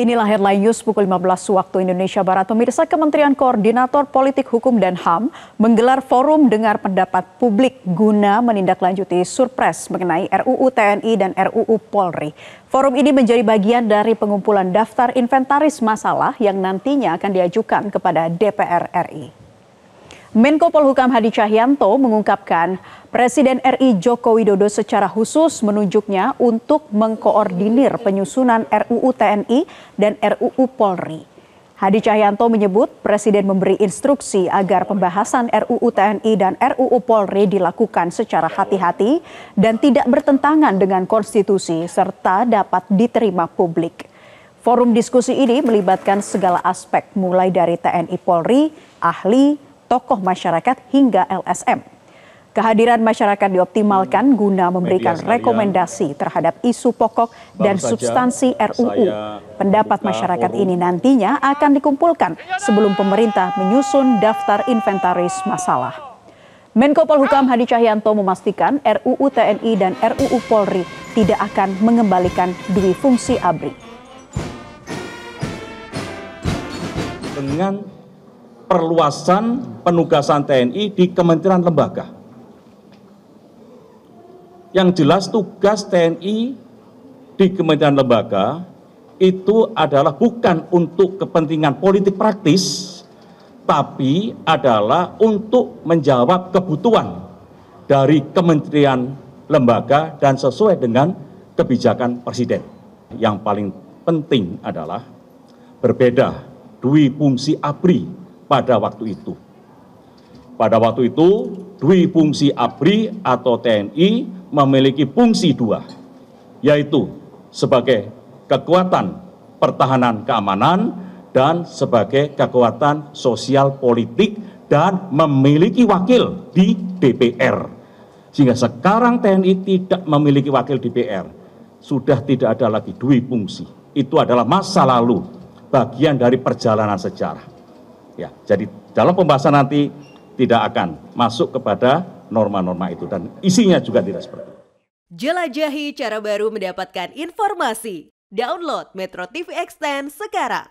Inilah headline news pukul 15 waktu Indonesia Barat. Pemirsa Kementerian Koordinator Politik Hukum dan HAM menggelar forum dengar pendapat publik guna menindaklanjuti surpres mengenai RUU TNI dan RUU Polri. Forum ini menjadi bagian dari pengumpulan daftar inventaris masalah yang nantinya akan diajukan kepada DPR RI. Menko Polhukam Hadi Cahyanto mengungkapkan Presiden RI Joko Widodo secara khusus menunjuknya untuk mengkoordinir penyusunan RUU TNI dan RUU Polri. Hadi Cahyanto menyebut Presiden memberi instruksi agar pembahasan RUU TNI dan RUU Polri dilakukan secara hati-hati dan tidak bertentangan dengan konstitusi serta dapat diterima publik. Forum diskusi ini melibatkan segala aspek mulai dari TNI Polri, ahli, tokoh masyarakat hingga LSM. Kehadiran masyarakat dioptimalkan hmm. guna memberikan rekomendasi terhadap isu pokok dan substansi RUU. Pendapat masyarakat ini nantinya akan dikumpulkan sebelum pemerintah menyusun daftar inventaris masalah. Menko Polhukam Hadi Cahyanto memastikan RUU TNI dan RUU Polri tidak akan mengembalikan dui fungsi ABRI. Dengan perluasan penugasan TNI di kementerian lembaga. Yang jelas tugas TNI di kementerian lembaga itu adalah bukan untuk kepentingan politik praktis, tapi adalah untuk menjawab kebutuhan dari kementerian lembaga dan sesuai dengan kebijakan presiden. Yang paling penting adalah berbeda dui fungsi abri pada waktu itu. Pada waktu itu, dwi fungsi ABRI atau TNI memiliki fungsi dua, yaitu sebagai kekuatan pertahanan keamanan dan sebagai kekuatan sosial politik dan memiliki wakil di DPR. Sehingga sekarang TNI tidak memiliki wakil di DPR. Sudah tidak ada lagi dwi fungsi. Itu adalah masa lalu, bagian dari perjalanan sejarah. Ya, jadi dalam pembahasan nanti tidak akan masuk kepada norma-norma itu dan isinya juga tidak seperti itu. Jelajahi cara baru mendapatkan informasi. Download Metro TV Extend sekarang.